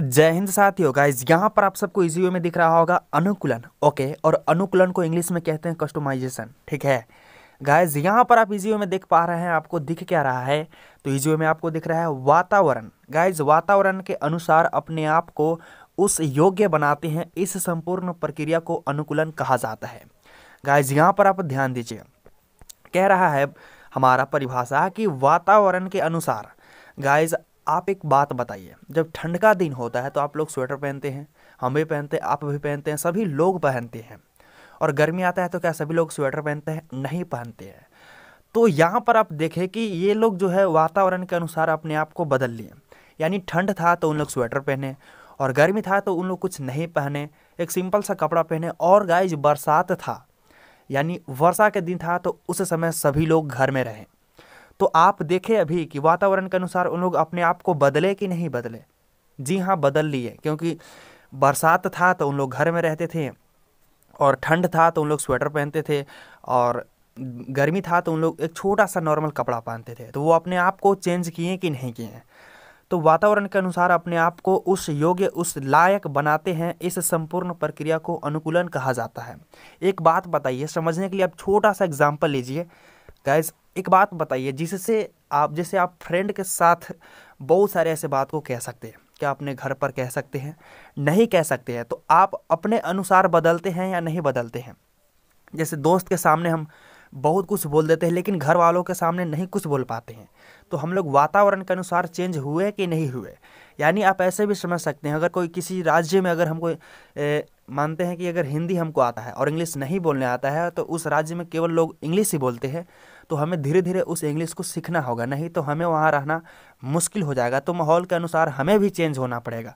जय हिंद साथियों गाइज यहाँ पर आप सबको इजी वे में दिख रहा होगा अनुकूलन ओके और अनुकूलन को इंग्लिश में कहते हैं कस्टमाइजेशन ठीक है गाइज यहाँ पर आप इजी वे में देख पा रहे हैं आपको दिख क्या रहा है तो इजी वे में आपको दिख रहा है वातावरण गाइज वातावरण के अनुसार अपने आप को उस योग्य बनाते हैं इस संपूर्ण प्रक्रिया को अनुकूलन कहा जाता है गाइज यहाँ पर आप ध्यान दीजिए कह रहा है हमारा परिभाषा कि वातावरण के अनुसार गाइज आप एक बात बताइए जब ठंड का दिन होता है तो आप लोग स्वेटर पहनते हैं हम भी पहनते हैं आप भी पहनते हैं सभी लोग पहनते हैं और गर्मी आता है तो क्या सभी लोग स्वेटर पहनते हैं नहीं पहनते हैं तो यहाँ पर आप देखें कि ये लोग जो है वातावरण के अनुसार अपने आप को बदल लिए यानी ठंड था तो उन लोग स्वेटर पहने और गर्मी था तो उन लोग कुछ नहीं पहने एक सिंपल सा कपड़ा पहने और गाइज बरसात था यानी वर्षा के दिन था तो उस समय सभी लोग घर में रहें तो आप देखें अभी कि वातावरण के अनुसार उन लोग अपने आप को बदले कि नहीं बदले जी हाँ बदल लिए क्योंकि बरसात था तो उन लोग घर में रहते थे और ठंड था तो उन लोग स्वेटर पहनते थे और गर्मी था तो उन लोग एक छोटा सा नॉर्मल कपड़ा पहनते थे तो वो अपने आप को चेंज किए कि नहीं किए तो वातावरण के अनुसार अपने आप को उस योग्य उस लायक बनाते हैं इस संपूर्ण प्रक्रिया को अनुकूलन कहा जाता है एक बात बताइए समझने के लिए आप छोटा सा एग्जाम्पल लीजिए गैस एक बात बताइए जिससे आप जैसे आप फ्रेंड के साथ बहुत सारे ऐसे बात को कह सकते हैं क्या अपने घर पर कह सकते हैं नहीं कह सकते हैं तो आप अपने अनुसार बदलते हैं या नहीं बदलते हैं जैसे दोस्त के सामने हम बहुत कुछ बोल देते हैं लेकिन घर वालों के सामने नहीं कुछ बोल पाते हैं तो हम लोग वातावरण के अनुसार चेंज हुए कि नहीं हुए यानी आप ऐसे भी समझ सकते हैं अगर कोई किसी राज्य में अगर हमको मानते हैं कि अगर हिंदी हमको आता है और इंग्लिश नहीं बोलने आता है तो उस राज्य में केवल लोग इंग्लिश ही बोलते हैं तो हमें धीरे धीरे उस इंग्लिश को सीखना होगा नहीं तो हमें वहाँ रहना मुश्किल हो जाएगा तो माहौल के अनुसार हमें भी चेंज होना पड़ेगा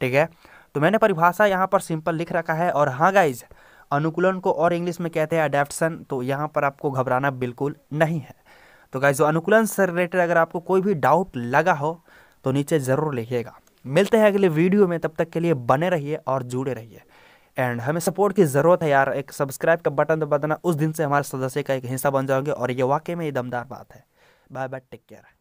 ठीक है तो मैंने परिभाषा यहाँ पर सिंपल लिख रखा है और हाँ गाइज अनुकूलन को और इंग्लिश में कहते हैं अडेप्टन तो यहाँ पर आपको घबराना बिल्कुल नहीं है तो गाइज अनुकूलन से रिलेटेड अगर आपको कोई भी डाउट लगा हो तो नीचे ज़रूर लिखिएगा मिलते हैं अगले वीडियो में तब तक के लिए बने रहिए और जुड़े रहिए एंड हमें सपोर्ट की ज़रूरत है यार एक सब्सक्राइब का बटन दबा देना उस दिन से हमारे सदस्य का एक हिस्सा बन जाओगे और ये वाकई में ये दमदार बात है बाय बाय टेक केयर